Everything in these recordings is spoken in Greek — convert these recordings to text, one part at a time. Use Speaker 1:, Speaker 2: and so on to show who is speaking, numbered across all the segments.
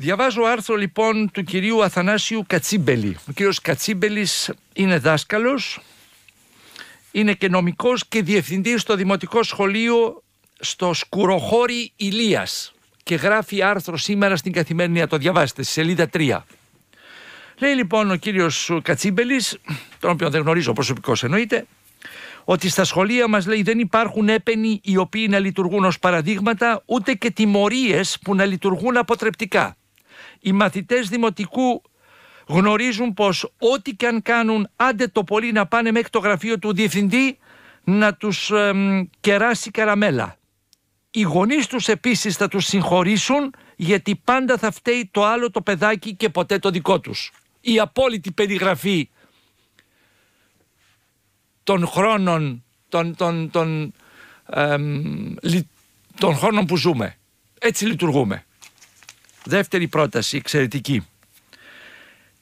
Speaker 1: Διαβάζω άρθρο λοιπόν του κυρίου Αθανάσιου Κατσίμπελη. Ο κύριος Κατσίμπελης είναι δάσκαλος, είναι και νομικός και διευθυντής στο Δημοτικό Σχολείο στο Σκουροχώρι Ηλίας και γράφει άρθρο σήμερα στην Καθημερινή, το διαβάσετε, στη σελίδα 3. Λέει λοιπόν ο κύριος Κατσίμπελης, τον οποίο δεν γνωρίζω προσωπικός εννοείται, ότι στα σχολεία μας λέει δεν υπάρχουν έπαινοι οι οποίοι να λειτουργούν ως παραδείγματα ούτε και τιμωρίες που να λειτουργούν αποτρεπτικά οι μαθητές δημοτικού γνωρίζουν πως ό,τι και αν κάνουν άντε το πολύ να πάνε μέχρι το γραφείο του διευθυντή να τους κεράσει καραμέλα. Οι γονείς τους επίσης θα τους συγχωρήσουν γιατί πάντα θα φταίει το άλλο το παιδάκι και ποτέ το δικό τους. Η απόλυτη περιγραφή των χρόνων, των, των χρόνων που ζούμε. Έτσι λειτουργούμε. Δεύτερη πρόταση, εξαιρετική.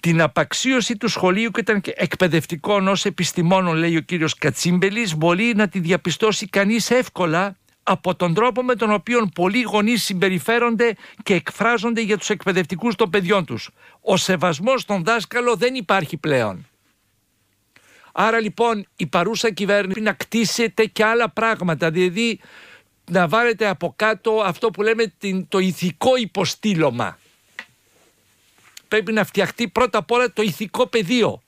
Speaker 1: Την απαξίωση του σχολείου και των εκπαιδευτικών ως επιστημόνων, λέει ο κύριος Κατσίμπελης, μπορεί να τη διαπιστώσει κανείς εύκολα από τον τρόπο με τον οποίο πολλοί γονείς συμπεριφέρονται και εκφράζονται για τους εκπαιδευτικούς των παιδιών τους. Ο σεβασμός στον δάσκαλο δεν υπάρχει πλέον. Άρα λοιπόν η παρούσα κυβέρνηση να κτίσετε και άλλα πράγματα, δηλαδή να βάλετε από κάτω αυτό που λέμε την, το ηθικό υποστήλωμα. Πρέπει να φτιαχτεί πρώτα απ' όλα το ηθικό πεδίο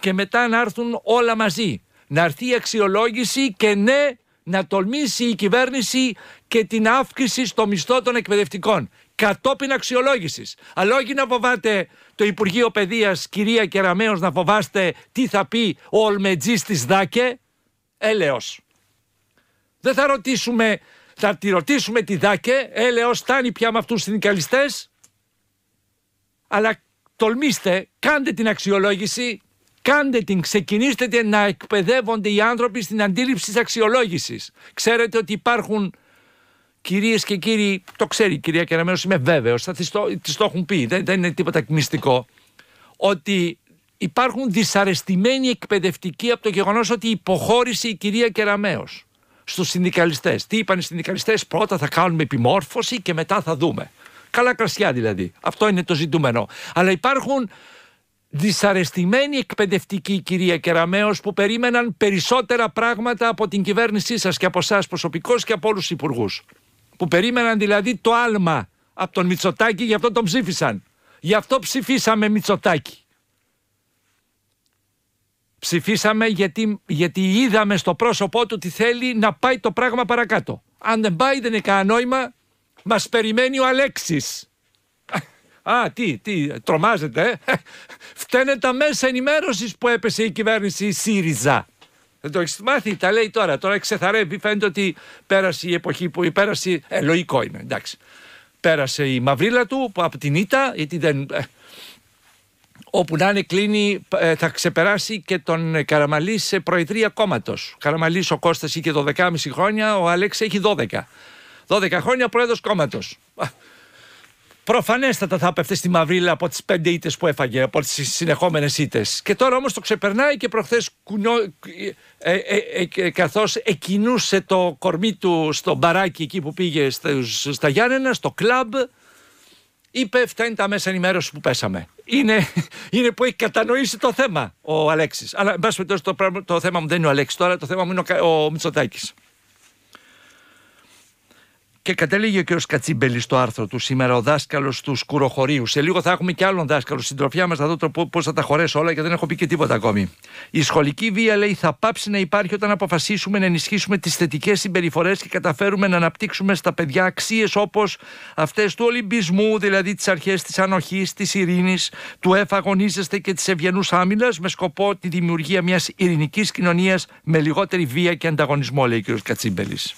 Speaker 1: και μετά να έρθουν όλα μαζί. Να έρθει η αξιολόγηση και ναι να τολμήσει η κυβέρνηση και την αύξηση στο μισθό των εκπαιδευτικών. Κατόπιν αξιολόγησης. Αλλά όχι να φοβάτε το Υπουργείο Παιδείας, κυρία Κεραμέως, να φοβάστε τι θα πει ο Ολμετζής της ΔΑΚΕ. Έλεος. Ε, Δεν θα ρωτήσουμε θα τη ρωτήσουμε τη Δάκε, «Ε, έλεο, φτάνει πια με αυτούς του συνδικαλιστές. αλλά τολμήστε, κάντε την αξιολόγηση, κάντε την, ξεκινήστε να εκπαιδεύονται οι άνθρωποι στην αντίληψη της αξιολόγησης. Ξέρετε ότι υπάρχουν Κυρίες και κύριοι, το ξέρει η κυρία Κεραμένος, είμαι βέβαιος, θα της το, έχουν πει, δεν, είναι τίποτα μυστικό, ότι υπάρχουν δυσαρεστημένοι εκπαιδευτικοί από το γεγονός ότι υποχώρησε η κυρία Κεραμέως στους συνδικαλιστές. Τι είπαν οι συνδικαλιστές, πρώτα θα κάνουμε επιμόρφωση και μετά θα δούμε. Καλά κρασιά δηλαδή. Αυτό είναι το ζητούμενο. Αλλά υπάρχουν δυσαρεστημένοι εκπαιδευτικοί κυρία Κεραμέως που περίμεναν περισσότερα πράγματα από την κυβέρνησή σας και από εσάς προσωπικώς και από όλους τους υπουργούς. Που περίμεναν δηλαδή το άλμα από τον Μητσοτάκη, γι' αυτό τον ψήφισαν. Γι' αυτό ψηφίσαμε Μητσοτάκη. Ψηφίσαμε γιατί, γιατί είδαμε στο πρόσωπό του ότι θέλει να πάει το πράγμα παρακάτω. Αν δεν πάει δεν είναι κανένα νόημα. Μας περιμένει ο Αλέξης. Α, τι, τι, τρομάζετε. Ε? Φταίνε τα μέσα ενημέρωσης που έπεσε η κυβέρνηση ΣΥΡΙΖΑ. Δεν το έχεις μάθει, τα λέει τώρα. Τώρα ξεθαρεύει. Φαίνεται ότι πέρασε η εποχή που πέρασε. Ε, λογικό είναι, εντάξει. Πέρασε η μαυρίλα του από την Ήτα, γιατί δεν. Ε, όπου να είναι κλείνει θα ξεπεράσει και τον Καραμαλής σε προεδρία κόμματος. Καραμαλής ο Κώστας είχε 12,5 χρόνια, ο Αλέξης έχει 12. 12 χρόνια πρόεδρος κόμματος. Προφανέστατα θα έπεφτε στη Μαυρίλα από τις πέντε ήττες που έφαγε, από τις συνεχόμενες ήττες. Και τώρα όμως το ξεπερνάει και προχθές κουνιό. Ε, ε, ε, ε, ε καθώς εκινούσε το κορμί του στο μπαράκι εκεί που πήγε στα Γιάννενα, στο κλαμπ είπε αυτά τα μέσα ενημέρωσης που πέσαμε. Είναι, είναι που έχει κατανοήσει το θέμα ο Αλέξης. Αλλά εν πάση το, το θέμα μου δεν είναι ο Αλέξης τώρα, το θέμα μου είναι ο, ο και κατέλεγε ο κ. Κατσίμπελης στο άρθρο του σήμερα, ο δάσκαλος του Σκουροχωρίου. Σε λίγο θα έχουμε και άλλον δάσκαλο. στην τροφιά μας θα δω πώς θα τα χωρέσω όλα και δεν έχω πει και τίποτα ακόμη. Η σχολική βία, λέει, θα πάψει να υπάρχει όταν αποφασίσουμε να ενισχύσουμε τις θετικές συμπεριφορές και καταφέρουμε να αναπτύξουμε στα παιδιά αξίες όπως αυτές του Ολυμπισμού, δηλαδή τις αρχές της ανοχής, της ειρήνης, του εφαγωνίζεστε και της ευγενούς άμυλα με σκοπό τη δημιουργία μιας ειρηνικής κοινωνίας με λιγότερη βία και ανταγωνισμό, λέει ο κ. Κατσίμπελη.